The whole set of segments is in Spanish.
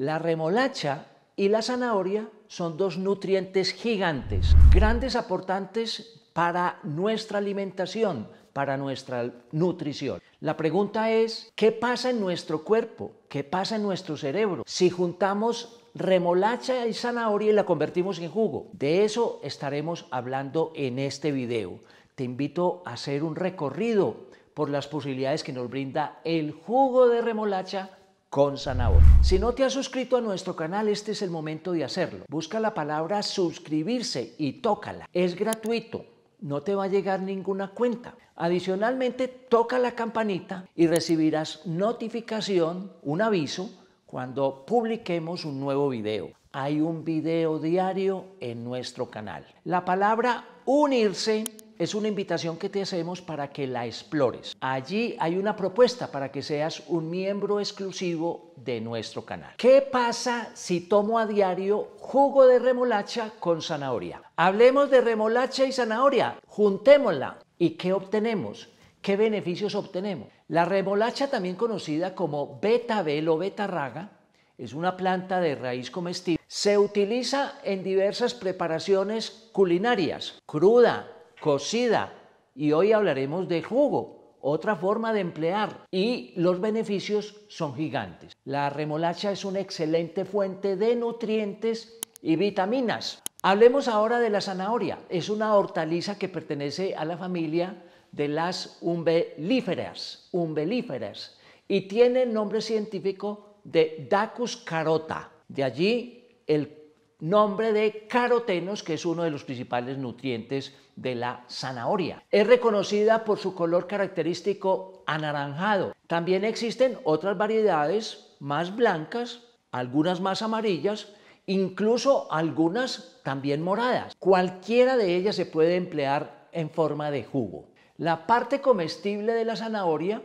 La remolacha y la zanahoria son dos nutrientes gigantes, grandes aportantes para nuestra alimentación, para nuestra nutrición. La pregunta es, ¿qué pasa en nuestro cuerpo? ¿Qué pasa en nuestro cerebro? Si juntamos remolacha y zanahoria y la convertimos en jugo. De eso estaremos hablando en este video. Te invito a hacer un recorrido por las posibilidades que nos brinda el jugo de remolacha con zanahoria. Si no te has suscrito a nuestro canal, este es el momento de hacerlo. Busca la palabra suscribirse y tócala. Es gratuito, no te va a llegar ninguna cuenta. Adicionalmente, toca la campanita y recibirás notificación, un aviso, cuando publiquemos un nuevo video. Hay un video diario en nuestro canal. La palabra unirse es una invitación que te hacemos para que la explores. Allí hay una propuesta para que seas un miembro exclusivo de nuestro canal. ¿Qué pasa si tomo a diario jugo de remolacha con zanahoria? Hablemos de remolacha y zanahoria, juntémosla. ¿Y qué obtenemos? ¿Qué beneficios obtenemos? La remolacha, también conocida como betabel o betarraga, es una planta de raíz comestible. Se utiliza en diversas preparaciones culinarias, cruda, cocida. Y hoy hablaremos de jugo, otra forma de emplear. Y los beneficios son gigantes. La remolacha es una excelente fuente de nutrientes y vitaminas. Hablemos ahora de la zanahoria. Es una hortaliza que pertenece a la familia de las umbelíferas, umbelíferas y tiene el nombre científico de Dacus carota. De allí el nombre de carotenos, que es uno de los principales nutrientes de la zanahoria. Es reconocida por su color característico anaranjado. También existen otras variedades más blancas, algunas más amarillas, incluso algunas también moradas. Cualquiera de ellas se puede emplear en forma de jugo. La parte comestible de la zanahoria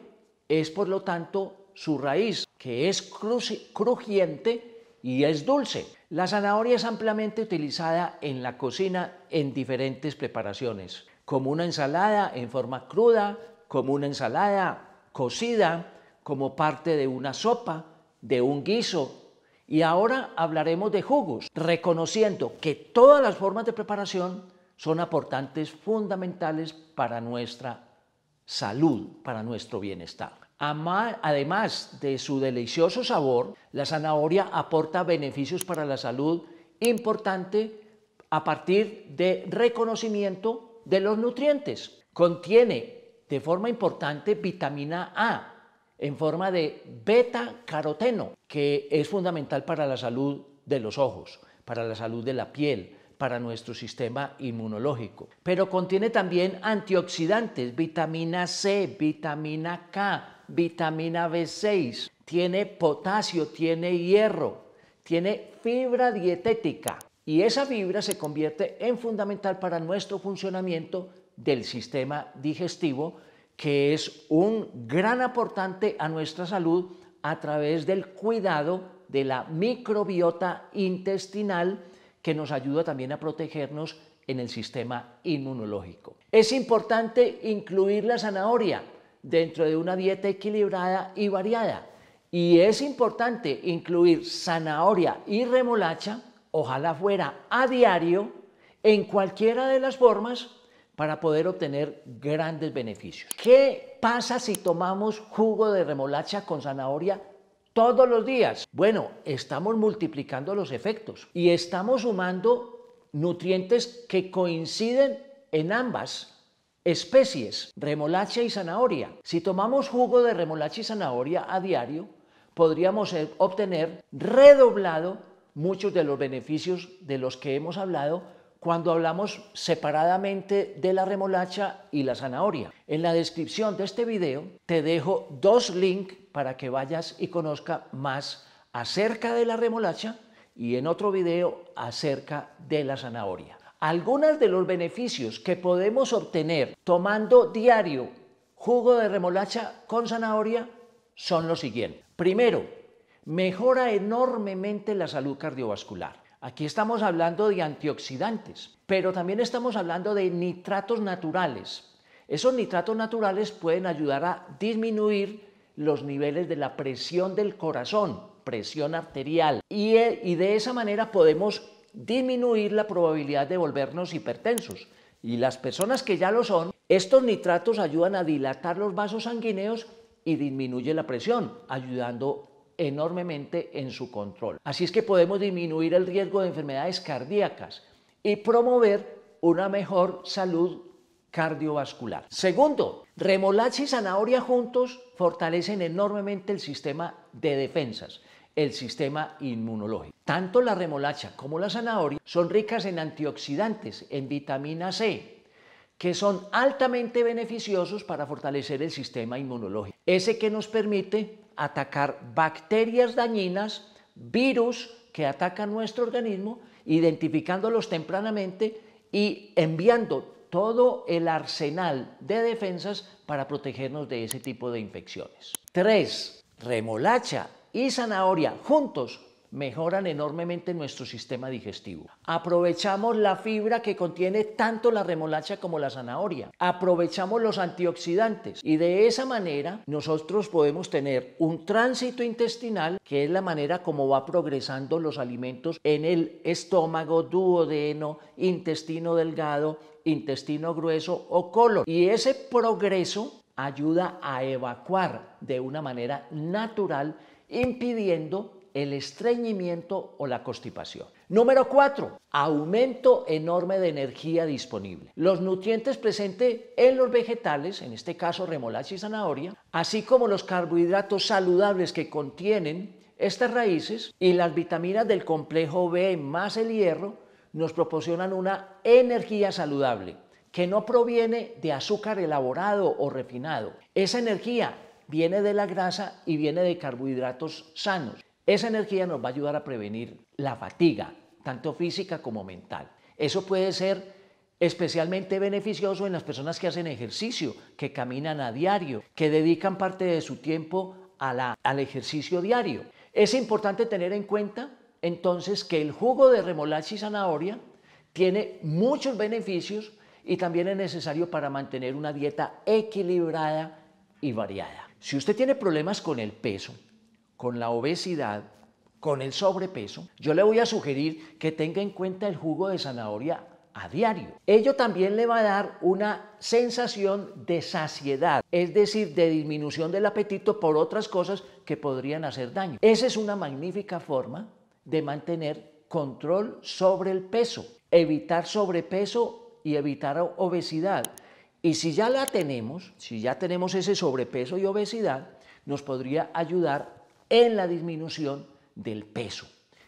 es por lo tanto su raíz, que es crujiente y es dulce. La zanahoria es ampliamente utilizada en la cocina en diferentes preparaciones, como una ensalada en forma cruda, como una ensalada cocida, como parte de una sopa, de un guiso. Y ahora hablaremos de jugos, reconociendo que todas las formas de preparación son aportantes fundamentales para nuestra salud, para nuestro bienestar. Además de su delicioso sabor, la zanahoria aporta beneficios para la salud importante a partir de reconocimiento de los nutrientes. Contiene de forma importante vitamina A en forma de beta caroteno, que es fundamental para la salud de los ojos, para la salud de la piel, para nuestro sistema inmunológico. Pero contiene también antioxidantes, vitamina C, vitamina K, vitamina B6, tiene potasio, tiene hierro, tiene fibra dietética y esa fibra se convierte en fundamental para nuestro funcionamiento del sistema digestivo, que es un gran aportante a nuestra salud a través del cuidado de la microbiota intestinal que nos ayuda también a protegernos en el sistema inmunológico. Es importante incluir la zanahoria dentro de una dieta equilibrada y variada. Y es importante incluir zanahoria y remolacha, ojalá fuera a diario, en cualquiera de las formas para poder obtener grandes beneficios. ¿Qué pasa si tomamos jugo de remolacha con zanahoria todos los días? Bueno, estamos multiplicando los efectos y estamos sumando nutrientes que coinciden en ambas Especies, remolacha y zanahoria. Si tomamos jugo de remolacha y zanahoria a diario, podríamos eh, obtener redoblado muchos de los beneficios de los que hemos hablado cuando hablamos separadamente de la remolacha y la zanahoria. En la descripción de este video te dejo dos links para que vayas y conozca más acerca de la remolacha y en otro video acerca de la zanahoria. Algunos de los beneficios que podemos obtener tomando diario jugo de remolacha con zanahoria son los siguientes. Primero, mejora enormemente la salud cardiovascular. Aquí estamos hablando de antioxidantes, pero también estamos hablando de nitratos naturales. Esos nitratos naturales pueden ayudar a disminuir los niveles de la presión del corazón, presión arterial, y, eh, de esa manera podemos disminuir la probabilidad de volvernos hipertensos. Y las personas que ya lo son, estos nitratos ayudan a dilatar los vasos sanguíneos y disminuye la presión, ayudando enormemente en su control. Así es que podemos disminuir el riesgo de enfermedades cardíacas y promover una mejor salud cardiovascular. Segundo, remolacha y zanahoria juntos fortalecen enormemente el sistema de defensas el sistema inmunológico. Tanto la remolacha como la zanahoria son ricas en antioxidantes, en vitamina C, que son altamente beneficiosos para fortalecer el sistema inmunológico. Ese que nos permite atacar bacterias dañinas, virus que atacan nuestro organismo, identificándolos tempranamente y enviando todo el arsenal de defensas para protegernos de ese tipo de infecciones. 3. Remolacha y zanahoria juntos mejoran enormemente nuestro sistema digestivo. Aprovechamos la fibra que contiene tanto la remolacha como la zanahoria. Aprovechamos los antioxidantes y de esa manera nosotros podemos tener un tránsito intestinal que es la manera como va progresando los alimentos en el estómago, duodeno, intestino delgado, intestino grueso o colon. Y ese progreso ayuda a evacuar de una manera natural impidiendo el estreñimiento o la constipación. Número 4. Aumento enorme de energía disponible. Los nutrientes presentes en los vegetales, en este caso remolacha y zanahoria, así como los carbohidratos saludables que contienen estas raíces y las vitaminas del complejo B más el hierro, nos proporcionan una energía saludable que no proviene de azúcar elaborado o refinado. Esa energía viene de la grasa y viene de carbohidratos sanos. Esa energía nos va a ayudar a prevenir la fatiga, tanto física como mental. Eso puede ser especialmente beneficioso en las personas que hacen ejercicio, que caminan a diario, que dedican parte de su tiempo al ejercicio diario. Es importante tener en cuenta entonces que el jugo de remolacha y zanahoria tiene muchos beneficios y también es necesario para mantener una dieta equilibrada y variada. Si usted tiene problemas con el peso, con la obesidad, con el sobrepeso, yo le voy a sugerir que tenga en cuenta el jugo de zanahoria a diario. Ello también le va a dar una sensación de saciedad, es decir, de disminución del apetito por otras cosas que podrían hacer daño. Esa es una magnífica forma de mantener control sobre el peso, evitar sobrepeso y evitar obesidad. Y si ya la tenemos, si ya tenemos ese sobrepeso y obesidad, nos podría ayudar en la disminución del peso,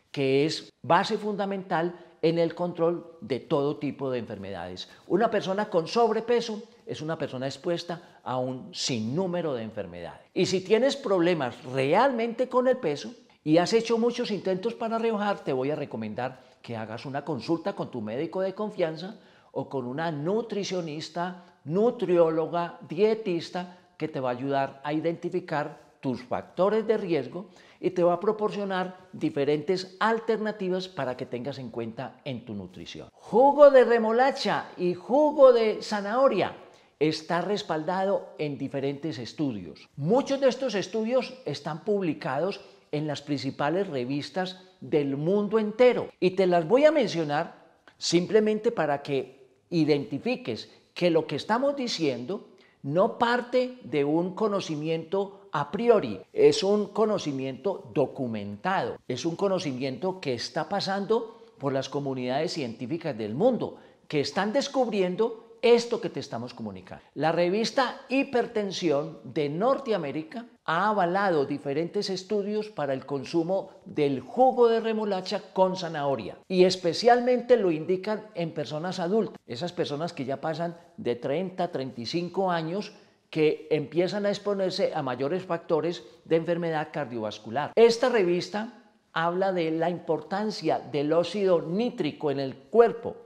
que es base fundamental en el control de todo tipo de enfermedades. Una persona con sobrepeso es una persona expuesta a un sinnúmero de enfermedades. Y si tienes problemas realmente con el peso y has hecho muchos intentos para rebajar, te voy a recomendar que hagas una consulta con tu médico de confianza o con una nutricionista, nutrióloga, dietista, que te va a ayudar a identificar tus factores de riesgo y te va a proporcionar diferentes alternativas para que tengas en cuenta en tu nutrición. Jugo de remolacha y jugo de zanahoria está respaldado en diferentes estudios. Muchos de estos estudios están publicados en las principales revistas del mundo entero y te las voy a mencionar simplemente para que identifiques que lo que estamos diciendo no parte de un conocimiento a priori, es un conocimiento documentado, es un conocimiento que está pasando por las comunidades científicas del mundo, que están descubriendo esto que te estamos comunicando. La revista Hipertensión de Norteamérica ha avalado diferentes estudios para el consumo del jugo de remolacha con zanahoria y especialmente lo indican en personas adultas, esas personas que ya pasan de 30 a 35 años que empiezan a exponerse a mayores factores de enfermedad cardiovascular. Esta revista habla de la importancia del óxido nítrico en el cuerpo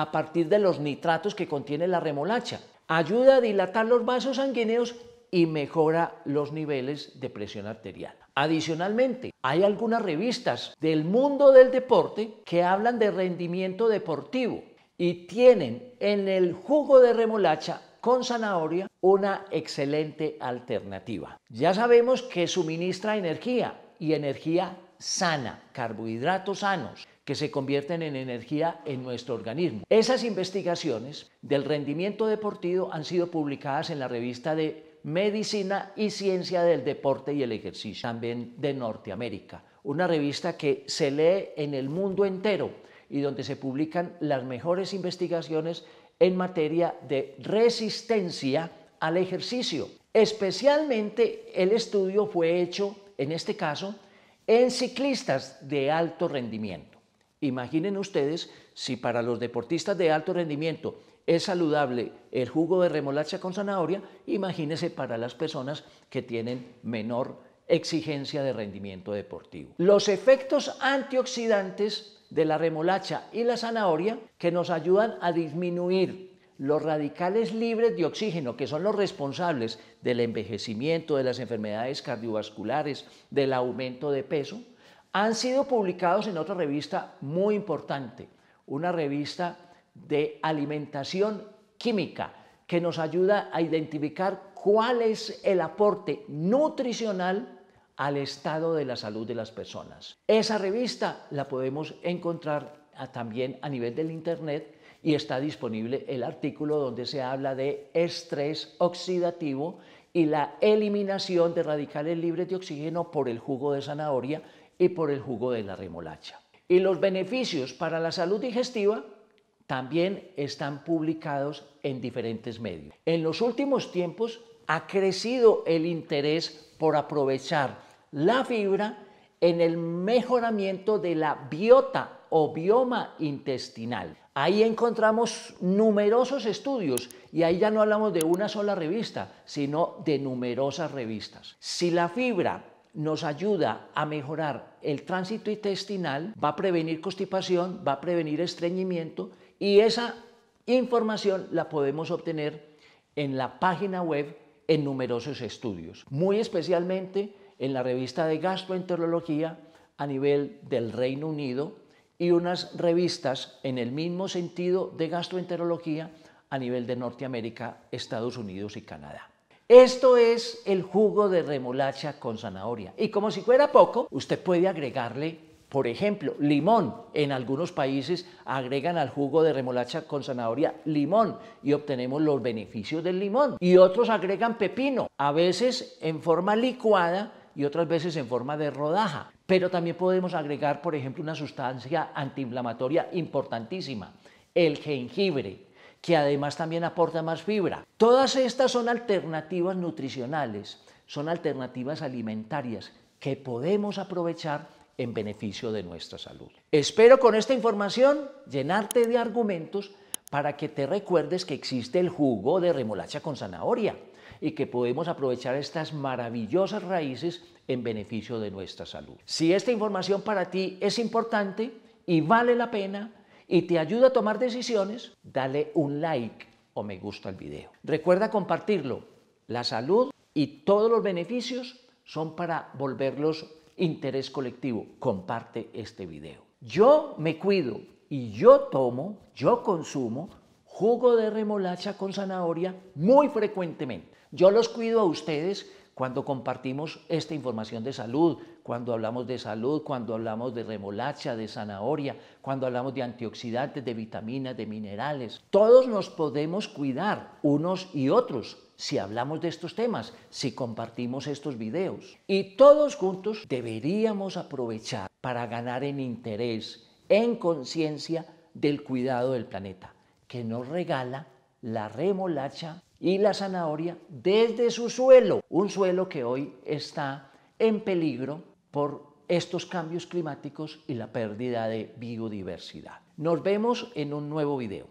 a partir de los nitratos que contiene la remolacha. Ayuda a dilatar los vasos sanguíneos y mejora los niveles de presión arterial. Adicionalmente, hay algunas revistas del mundo del deporte que hablan de rendimiento deportivo y tienen en el jugo de remolacha con zanahoria una excelente alternativa. Ya sabemos que suministra energía y energía sana, carbohidratos sanos que se convierten en energía en nuestro organismo. Esas investigaciones del rendimiento deportivo han sido publicadas en la revista de Medicina y Ciencia del Deporte y el Ejercicio, también de Norteamérica, una revista que se lee en el mundo entero y donde se publican las mejores investigaciones en materia de resistencia al ejercicio. Especialmente el estudio fue hecho, en este caso, en ciclistas de alto rendimiento. Imaginen ustedes si para los deportistas de alto rendimiento es saludable el jugo de remolacha con zanahoria, imagínense para las personas que tienen menor exigencia de rendimiento deportivo. Los efectos antioxidantes de la remolacha y la zanahoria que nos ayudan a disminuir los radicales libres de oxígeno, que son los responsables del envejecimiento, de las enfermedades cardiovasculares, del aumento de peso, han sido publicados en otra revista muy importante, una revista de alimentación química que nos ayuda a identificar cuál es el aporte nutricional al estado de la salud de las personas. Esa revista la podemos encontrar también a nivel del Internet y está disponible el artículo donde se habla de estrés oxidativo y la eliminación de radicales libres de oxígeno por el jugo de zanahoria y por el jugo de la remolacha. Y los beneficios para la salud digestiva también están publicados en diferentes medios. En los últimos tiempos ha crecido el interés por aprovechar la fibra en el mejoramiento de la biota o bioma intestinal. Ahí encontramos numerosos estudios y ahí ya no hablamos de una sola revista, sino de numerosas revistas. Si la fibra nos ayuda a mejorar el tránsito intestinal, va a prevenir constipación, va a prevenir estreñimiento y esa información la podemos obtener en la página web en numerosos estudios, muy especialmente en la revista de gastroenterología a nivel del Reino Unido y unas revistas en el mismo sentido de gastroenterología a nivel de Norteamérica, Estados Unidos y Canadá. Esto es el jugo de remolacha con zanahoria. Y como si fuera poco, usted puede agregarle, por ejemplo, limón. En algunos países agregan al jugo de remolacha con zanahoria limón y obtenemos los beneficios del limón. Y otros agregan pepino, a veces en forma licuada y otras veces en forma de rodaja. Pero también podemos agregar, por ejemplo, una sustancia antiinflamatoria importantísima, el jengibre que además también aporta más fibra. Todas estas son alternativas nutricionales, son alternativas alimentarias que podemos aprovechar en beneficio de nuestra salud. Espero con esta información llenarte de argumentos para que te recuerdes que existe el jugo de remolacha con zanahoria y que podemos aprovechar estas maravillosas raíces en beneficio de nuestra salud. Si esta información para ti es importante y vale la pena, y te ayuda a tomar decisiones, dale un like o me gusta al video. Recuerda compartirlo. La salud y todos los beneficios son para volverlos interés colectivo. Comparte este video. Yo me cuido y yo tomo, yo consumo jugo de remolacha con zanahoria muy frecuentemente. Yo los cuido a ustedes cuando compartimos esta información de salud, cuando hablamos de salud, cuando hablamos de remolacha, de zanahoria, cuando hablamos de antioxidantes, de vitaminas, de minerales. Todos nos podemos cuidar unos y otros si hablamos de estos temas, si compartimos estos videos. Y todos juntos deberíamos aprovechar para ganar en interés, en conciencia del cuidado del planeta, que nos regala la remolacha y la zanahoria desde su suelo, un suelo que hoy está en peligro por estos cambios climáticos y la pérdida de biodiversidad. Nos vemos en un nuevo video.